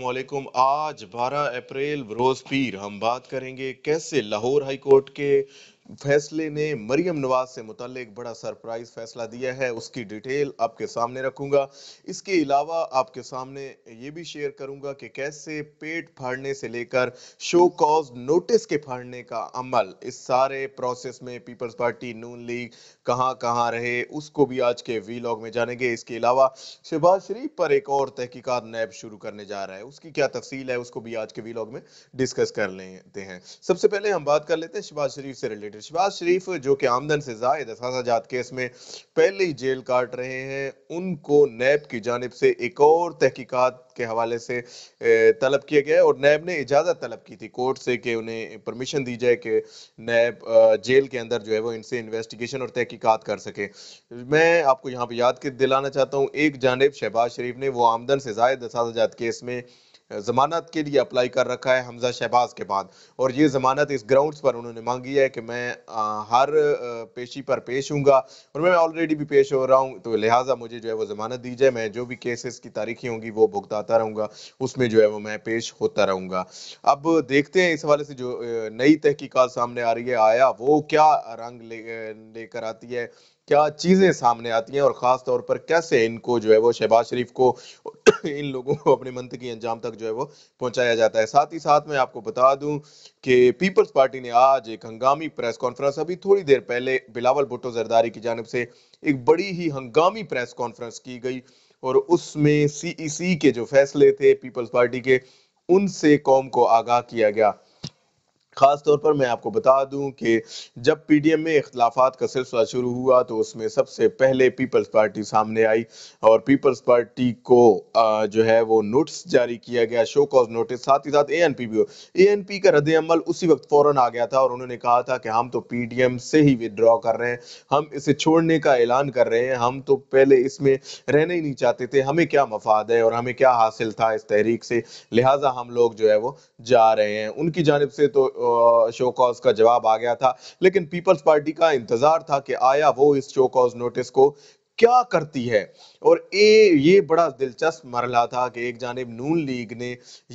वालेकुम आज 12 अप्रैल बरोज पीर हम बात करेंगे कैसे लाहौर हाई कोर्ट के फैसले ने मरियम नवाज से मुतक बड़ा सरप्राइज फैसला दिया है उसकी डिटेल आपके सामने रखूंगा इसके अलावा आपके सामने ये भी शेयर करूंगा कि कैसे पेट फाड़ने से लेकर शो कॉज नोटिस के फाड़ने का अमल इस सारे प्रोसेस में पीपल्स पार्टी नून लीग कहाँ कहाँ रहे उसको भी आज के वी में जानेंगे इसके अलावा शहबाज शरीफ पर एक और तहकीकत नैब शुरू करने जा रहा है उसकी क्या तफसील है उसको भी आज के वी में डिस्कस कर लेते हैं सबसे पहले हम बात कर लेते हैं शहबाज शरीफ से रिलेटेड शहबाज शरीफ जो कि आमदन से जायद असाजात केस में पहले ही जेल काट रहे हैं उनको नैब की जानब से एक और तहकीकत के हवाले से तलब किया गया और नैब ने इजाज़त तलब की थी कोर्ट से कि उन्हें परमिशन दी जाए कि नैब जेल के अंदर जो है वो इनसे इन्वेस्टिगेशन और तहकीकत कर सके मैं आपको यहाँ पर याद दिलाना चाहता हूँ एक जानब शहबाज शरीफ ने वो आमदन से जायद असाजात केस में ज़मानत के लिए अप्लाई कर रखा है हमजा शहबाज के बाद और ये ज़मानत इस ग्राउंड्स पर उन्होंने मांगी है कि मैं आ, हर पेशी पर पेश हूँगा और मैं ऑलरेडी भी पेश हो रहा हूँ तो लिहाजा मुझे जो है वो ज़मानत दी जाए मैं जो भी केसेस की तारीखें होंगी वो भुगताता रहूँगा उसमें जो है वो मैं पेश होता रहूँगा अब देखते हैं इस हवाले से जो नई तहकीकत सामने आ रही है आया वो क्या रंग लेकर ले आती है क्या चीज़ें सामने आती हैं और ख़ास तौर पर कैसे इनको जो है वो शहबाज शरीफ को इन लोगों को अपने मंतकी अंजाम तक जो है वो पहुंचाया जाता है साथ ही साथ मैं आपको बता दूं कि पीपल्स पार्टी ने आज एक हंगामी प्रेस कॉन्फ्रेंस अभी थोड़ी देर पहले बिलावल भुट्टो जरदारी की जानब से एक बड़ी ही हंगामी प्रेस कॉन्फ्रेंस की गई और उसमें सी e के जो फैसले थे पीपल्स पार्टी के उनसे कौम को आगाह किया गया ख़ास तौर पर मैं आपको बता दूं कि जब पीडीएम में इख्तलाफात का सिलसिला शुरू हुआ तो उसमें सबसे पहले पीपल्स पार्टी सामने आई और पीपल्स पार्टी को जो है वो नोटिस जारी किया गया शो कॉज नोटिस साथ ही साथ ए एन पी भी हो एन पी का रद्द अमल उसी वक्त फ़ौरन आ गया था और उन्होंने कहा था कि हम तो पी एम से ही विदड्रॉ कर रहे हैं हम इसे छोड़ने का ऐलान कर रहे हैं हम तो पहले इसमें रहना ही नहीं चाहते थे हमें क्या मफाद है और हमें क्या हासिल था इस तहरीक से लिहाजा हम लोग जो है वो जा रहे हैं उनकी जानब से तो शो कॉज का जवाब आ गया था लेकिन पीपल्स पार्टी का इंतजार था कि आया वो इस शो कॉज नोटिस को क्या करती है और ए ये बड़ा दिलचस्प मरला था कि एक जानब नून लीग ने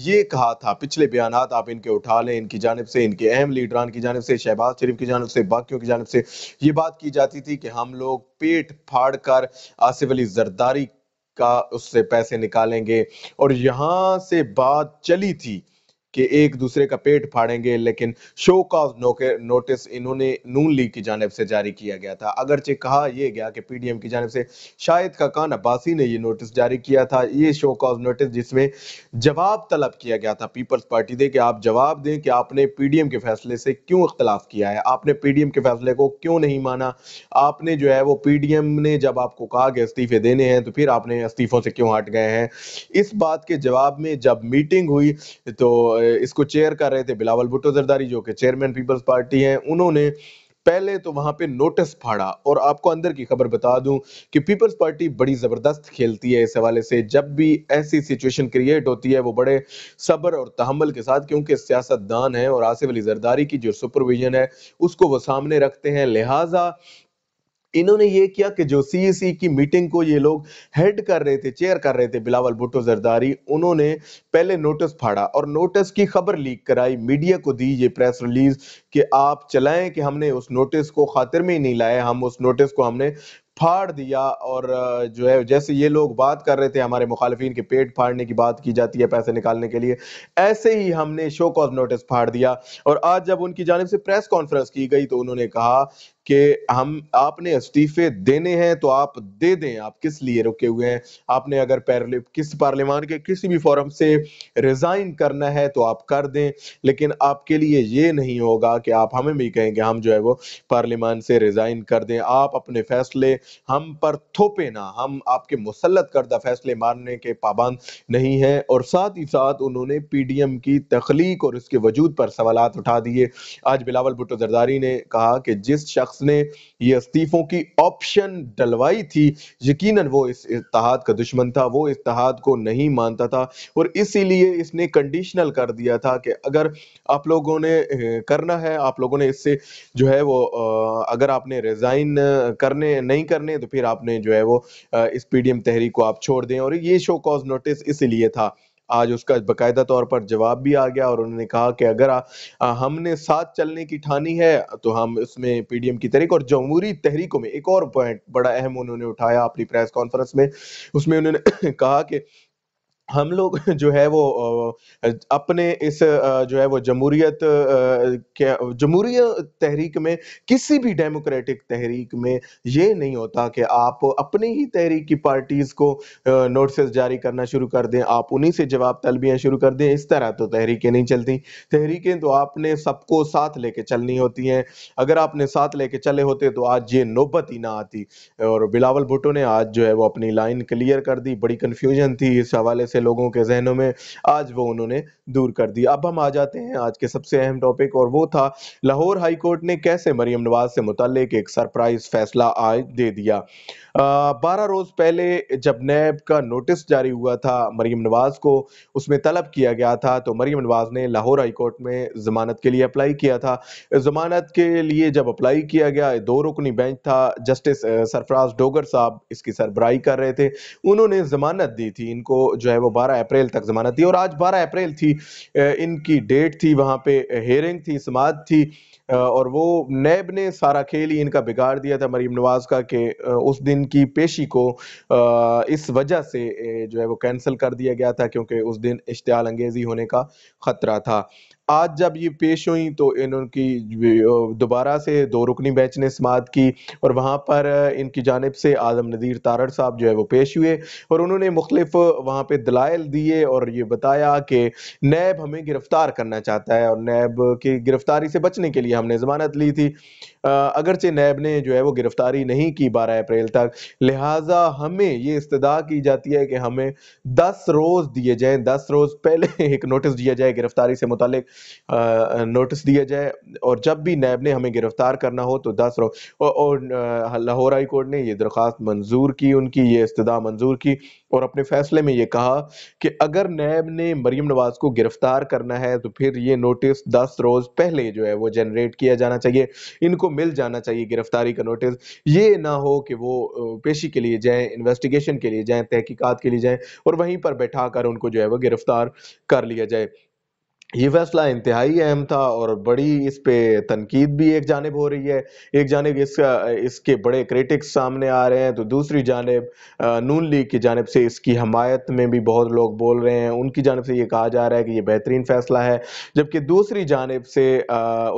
ये कहा था पिछले बयान आप इनके उठा लें इनकी जानब से इनके अहम लीडरान की जानब से शहबाज शरीफ की जानब से बाकियों की जानब से ये बात की जाती थी कि हम लोग पेट फाड़ कर आसिफ अली जरदारी का उससे पैसे निकालेंगे और यहाँ से बात चली थी कि एक दूसरे का पेट फाड़ेंगे लेकिन शो का नोटिस इन्होंने नून लीग की जानब से जारी किया गया था अगरचे कहा यह गया कि पीडीएम की जानब से शायद ककान अब्बासी ने यह नोटिस जारी किया था ये शो कॉज नोटिस जिसमें जवाब तलब किया गया था पीपल्स पार्टी दे कि आप जवाब दें कि आपने पीडीएम के फैसले से क्यों इख्तलाफ किया है आपने पीडीएम के फैसले को क्यों नहीं माना आपने जो है वो पीडीएम ने जब आपको कहा कि इस्तीफे देने हैं तो फिर आपने इस्तीफों से क्यों हट गए हैं इस बात के जवाब में जब मीटिंग हुई तो इसको चेयर कर रहे थे बिलावल भुट्टो जरदारी जो कि चेयरमैन पीपल्स पार्टी हैं उन्होंने पहले तो वहां पे नोटिस फाड़ा और आपको अंदर की खबर बता दूं कि पीपल्स पार्टी बड़ी ज़बरदस्त खेलती है इस हवाले से जब भी ऐसी सिचुएशन क्रिएट होती है वो बड़े सब्र और तहमल के साथ क्योंकि सियासतदान है और आसिफ अली जरदारी की जो सुपरविजन है उसको वो सामने रखते हैं लिहाजा इन्होंने ये किया कि जो सी e की मीटिंग को ये लोग हेड कर रहे थे चेयर कर रहे थे बिलावल भुट्टो जरदारी उन्होंने पहले नोटिस फाड़ा और नोटिस की खबर लीक कराई मीडिया को दी ये प्रेस रिलीज कि आप चलाएं कि हमने उस नोटिस को खातिर में ही नहीं लाए हम उस नोटिस को हमने फाड़ दिया और जो है जैसे ये लोग बात कर रहे थे हमारे मुखालफिन के पेट फाड़ने की बात की जाती है पैसे निकालने के लिए ऐसे ही हमने शो कॉज नोटिस फाड़ दिया और आज जब उनकी जानब से प्रेस कॉन्फ्रेंस की गई तो उन्होंने कहा कि हम आपने इस्तीफे देने हैं तो आप दे दें आप किस लिए रुके हुए हैं आपने अगर किस पार्लियामान के किसी भी फोरम से रिजाइन करना है तो आप कर दें लेकिन आपके लिए ये नहीं होगा कि आप हमें भी कहेंगे हम जो है वो पार्लियामान से रिजाइन कर दें आप अपने फैसले हम पर थोपे ना हम आपके मुसलत करदा फैसले मारने के पाबंद नहीं हैं और साथ ही साथ उन्होंने एम की तख्लीक और उसके वजूद पर सवाल उठा दिए आज बिलावल भुट्टो जरदारी ने कहा कि जिस शख्स शख्स ने ये इस्तीफों की ऑप्शन डलवाई थी यकीनन वो इस इतिहाद का दुश्मन था वो इतिहाद को नहीं मानता था और इसीलिए इसने कंडीशनल कर दिया था कि अगर आप लोगों ने करना है आप लोगों ने इससे जो है वो अगर आपने रिज़ाइन करने नहीं करने तो फिर आपने जो है वो इस पीडीएम तहरीक को आप छोड़ दें और ये शो कॉज नोटिस इसीलिए था आज उसका बकायदा तौर पर जवाब भी आ गया और उन्होंने कहा कि अगर आ, हमने साथ चलने की ठानी है तो हम उसमें पीडीएम की तहरीक और जमहूरी तहरीकों में एक और पॉइंट बड़ा अहम उन्होंने उठाया अपनी प्रेस कॉन्फ्रेंस में उसमें उन्होंने कहा कि हम लोग जो है वो अपने इस जो है वो जमहूरियत जमहूरिय तहरीक में किसी भी डेमोक्रेटिक तहरीक में ये नहीं होता कि आप अपनी ही तहरीक की पार्टीज़ को नोटिस जारी करना शुरू कर दें आप उन्हीं से जवाब तलबियाँ शुरू कर दें इस तरह तो तहरीकें नहीं चलती तहरीकें तो आपने सबको साथ लेके चलनी होती हैं अगर आपने साथ लेके चले होते तो आज ये नौबत ही ना आती और बिलावल भुट्टो ने आज जो है वो अपनी लाइन क्लियर कर दी बड़ी कन्फ्यूजन थी इस हवाले से लोगों के जहनों में आज वो उन्होंने दूर कर दी अब हम आ जाते हैं आज के सबसे अहम टॉपिक और वो था लाहौर हाईकोर्ट ने कैसे मरियम नवाज से मुतल एक सरप्राइज फैसला आज दे दिया बारह रोज पहले जब नैब का नोटिस जारी हुआ था मरीम नवाज को उसमें तलब किया गया था तो मरीम नवाज ने लाहौर हाईकोर्ट में जमानत के लिए अप्लाई किया था जमानत के लिए जब अप्लाई किया गया दो रुकनी बेंच था जस्टिस सरफराज डोगर साहब इसकी सरबराही कर रहे थे उन्होंने जमानत दी थी इनको जो है वो बारह अप्रैल तक जमानत दी और आज बारह अप्रैल थी इनकी डेट थी वहाँ पे हेयरिंग थी समात थी और वो नैब ने सारा खेल ही इनका बिगाड़ दिया था मरीम नवाज का कि उस दिन इनकी पेशी को इस वजह से जो है वो कैंसिल कर दिया गया था क्योंकि उस दिन इश्तियाल अंगेजी होने का ख़तरा था आज जब ये पेश हुई तो इनकी दोबारा से दो रुकनी बैच ने समात की और वहाँ पर इनकी जानब से आजम नज़ीर तारड़ साहब जो है वो पेश हुए और उन्होंने मुख्तफ वहाँ पर दलाइल दिए और ये बताया कि नैब हमें गिरफ़्तार करना चाहता है और नैब की गिरफ़्तारी से बचने के लिए हमने ज़मानत ली थी अगरचे नैब ने जो है वो गिरफ़्तारी नहीं की बारह अप्रैल तक लिहाजा हमें ये इस्तदा की जाती है कि हमें दस रोज़ दिए जाएँ दस रोज़ पहले एक नोटिस दिया जाए गिरफ़्तारी से मुतलिक नोटिस दिया जाए और जब भी नैब ने हमें गिरफ्तार करना हो तो दस रो और, लाहौर हाई कोर्ट ने ये दरख्वास्त मंजूर की उनकी ये इस्तः मंजूर की और अपने फैसले में ये कहा कि अगर नैब ने मरीम नवाज को गिरफ्तार करना है तो फिर ये नोटिस दस रोज़ पहले जो है वो जनरेट किया जाना चाहिए इनको मिल जाना चाहिए गिरफ्तारी का नोटिस ये ना हो कि वो पेशी के लिए जाए इन्वेस्टिगेशन के लिए जाए तहकीक़त के लिए जाए और वहीं पर बैठा कर उनको जो है वो गिरफ्तार कर लिया जाए ये फैसला इंतहाई अहम था और बड़ी इस पे तनकीद भी एक जानब हो रही है एक जानब इसका इसके बड़े क्रिटिक्स सामने आ रहे हैं तो दूसरी जानब नून लीग की जानब से इसकी हमायत में भी बहुत लोग बोल रहे हैं उनकी जानब से ये कहा जा रहा है कि ये बेहतरीन फैसला है जबकि दूसरी जानब से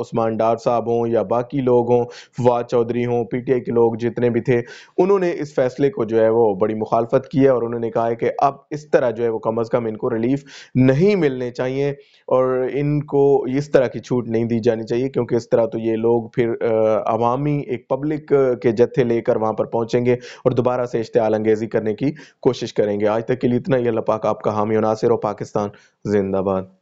उस्मान डार साहब हों या बाकी लोग हों फवाद चौधरी हों पी टी आई के लोग जितने भी थे उन्होंने इस फैसले को जो है वो बड़ी मुखालफत की है और उन्होंने कहा है कि अब इस तरह जो है वो कम अज़ कम इनको रिलीफ नहीं मिलने चाहिए और और इनको इस तरह की छूट नहीं दी जानी चाहिए क्योंकि इस तरह तो ये लोग फिर अवामी एक पब्लिक के जत्थे लेकर वहाँ पर पहुँचेंगे और दोबारा से इश्तेल अंगेजी करने की कोशिश करेंगे आज तक के लिए इतना ही अल्लाह पाक आपका हामी नासिर और पाकिस्तान जिंदाबाद